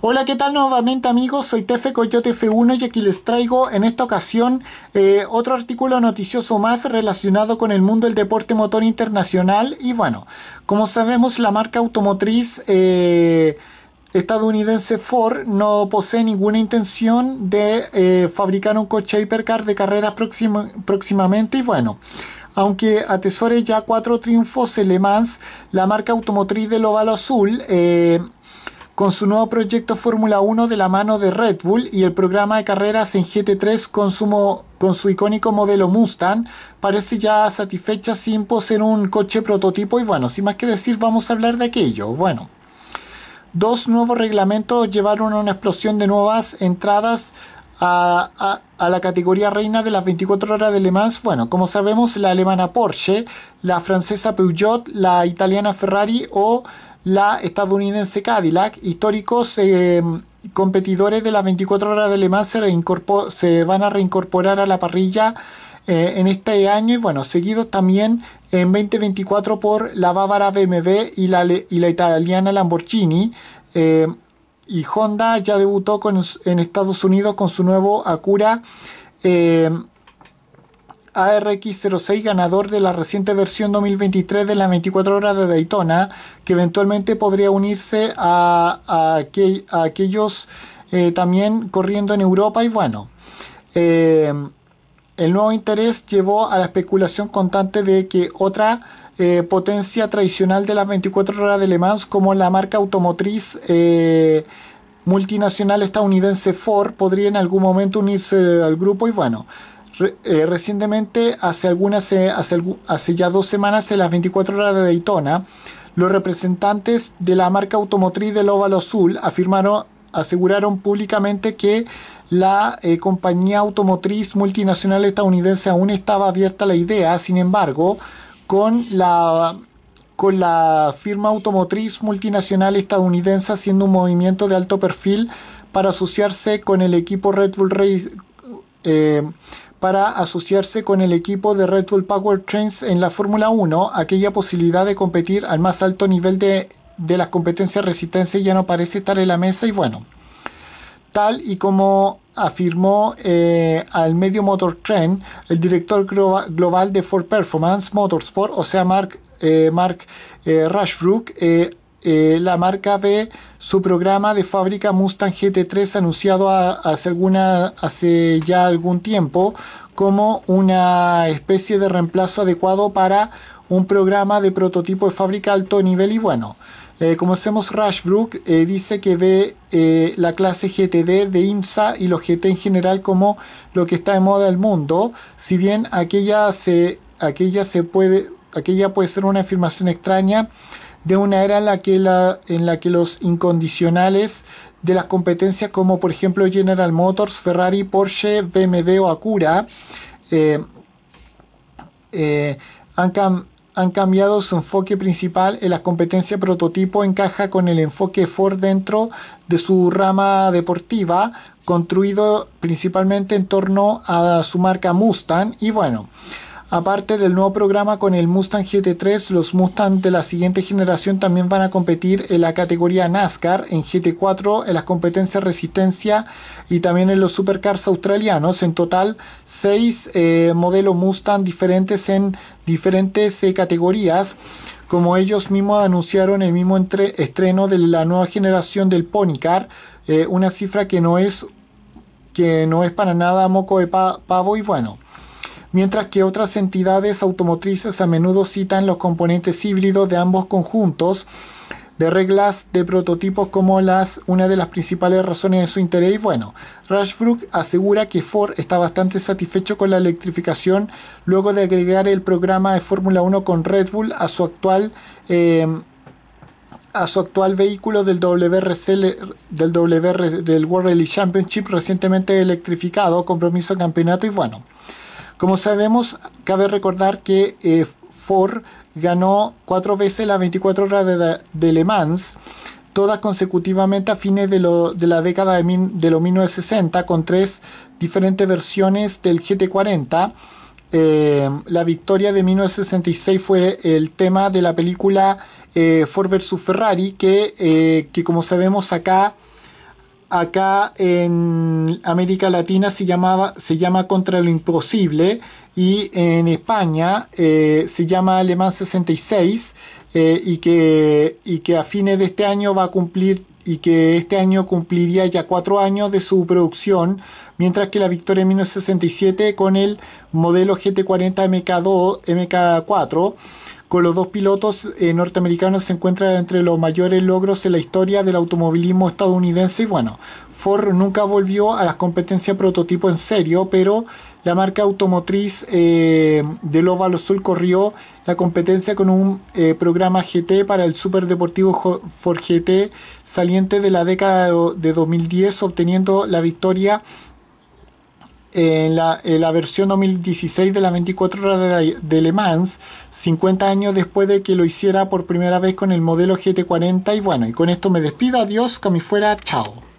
Hola, ¿qué tal nuevamente amigos? Soy Tefe Coyote F1 y aquí les traigo en esta ocasión eh, otro artículo noticioso más relacionado con el mundo del deporte motor internacional y bueno, como sabemos la marca automotriz eh, estadounidense Ford no posee ninguna intención de eh, fabricar un coche hipercar de carreras próximamente y bueno, aunque atesore ya cuatro triunfos Le la marca automotriz del Ovalo Azul con su nuevo proyecto Fórmula 1 de la mano de Red Bull y el programa de carreras en GT3 con su, icónico modelo Mustang, parece ya satisfecha sin poseer un coche prototipo y bueno, sin más que decir vamos a hablar de aquello. Bueno, dos nuevos reglamentos llevaron a una explosión de nuevas entradas a, a, la categoría reina de las 24 horas de Le Mans. Bueno, como sabemos, la alemana Porsche, la francesa Peugeot, la italiana Ferrari o la estadounidense Cadillac, históricos eh, competidores de las 24 horas de Le Mans se, van a reincorporar a la parrilla eh, en este año y bueno, seguidos también en 2024 por la bávara BMW y la, y la italiana Lamborghini. Eh, y Honda ya debutó en Estados Unidos con su nuevo Acura. ARX06 ganador de la reciente versión 2023 de la 24 horas de Daytona, que eventualmente podría unirse a, aquellos eh, también corriendo en Europa y bueno. Eh, el nuevo interés llevó a la especulación constante de que otra eh, potencia tradicional de las 24 horas de Le Mans, como la marca automotriz multinacional estadounidense Ford, podría en algún momento unirse al grupo y bueno. Eh, recientemente, hace, algunas, eh, hace, ya dos semanas, en las 24 horas de Daytona, los representantes de la marca automotriz del Óvalo Azul afirmaron, aseguraron públicamente que la eh, compañía automotriz multinacional estadounidense aún estaba abierta a la idea, sin embargo, con la, con la firma automotriz multinacional estadounidense haciendo un movimiento de alto perfil para asociarse con el equipo Red Bull Race, para asociarse con el equipo de Red Bull Power Trains en la Fórmula 1, aquella posibilidad de competir al más alto nivel de, las competencias resistencia ya no parece estar en la mesa y bueno, tal y como afirmó eh, al medio Motor Trend el director global de Ford Performance Motorsport, o sea, Mark, eh, Mark eh, Rushbrook, eh, la marca ve su programa de fábrica Mustang GT3 anunciado hace, alguna, hace ya algún tiempo como una especie de reemplazo adecuado para un programa de prototipo de fábrica alto nivel y bueno. Eh, como hacemos, Rushbrook eh, dice que ve la clase GTD de IMSA y los GT en general como lo que está de moda del mundo, si bien aquella aquella se puede, aquella puede ser una afirmación extraña de una era en la que, en la que los incondicionales de las competencias como por ejemplo General Motors, Ferrari, Porsche, BMW o Acura eh, eh, han, han, cambiado su enfoque principal en las competencias prototipo encaja con el enfoque Ford dentro de su rama deportiva construido principalmente en torno a su marca Mustang y bueno Aparte del nuevo programa con el Mustang GT3, los Mustang de la siguiente generación también van a competir en la categoría NASCAR, en GT4, en las competencias Resistencia y también en los Supercars australianos. En total, seis eh, modelos Mustang diferentes en diferentes eh, categorías. Como ellos mismos anunciaron el mismo estreno de la nueva generación del Ponycar, eh, una cifra que no es que no es para nada moco de pavo y bueno mientras que otras entidades automotrices a menudo citan los componentes híbridos de ambos conjuntos de reglas de prototipos como las una de las principales razones de su interés. Bueno, Rushbrook asegura que Ford está bastante satisfecho con la electrificación luego de agregar el programa de Fórmula 1 con Red Bull a su actual eh, a su actual vehículo del WRC del del World Rally Championship recientemente electrificado, compromiso campeonato y bueno. Como sabemos, cabe recordar que eh, Ford ganó cuatro veces la 24 horas de, Le Mans, todas consecutivamente a fines de, la década de, los 1960, con tres diferentes versiones del GT40. Eh, la victoria de 1966 fue el tema de la película eh, Ford vs Ferrari, que como sabemos acá acá en América Latina se, llamaba, se llama Contra lo Imposible y en España eh, se llama Alemán 66 eh, y, que, y que a fines de este año va a cumplir y que este año cumpliría ya cuatro años de su producción, mientras que la Victoria en 1967 con el modelo GT40 MK2, MK4 con los dos pilotos eh, norteamericanos se encuentra entre los mayores logros en la historia del automovilismo estadounidense y bueno, Ford nunca volvió a las competencias prototipo en serio, pero la marca automotriz eh, de del óvalo corrió la competencia con un eh, programa GT para el superdeportivo Ford GT saliente de la década de 2010 obteniendo la victoria en la, versión 2016 de la 24 horas de, Le Mans, 50 años después de que lo hiciera por primera vez con el modelo GT40. Y bueno, y con esto me despido, adiós, que fuera, chao.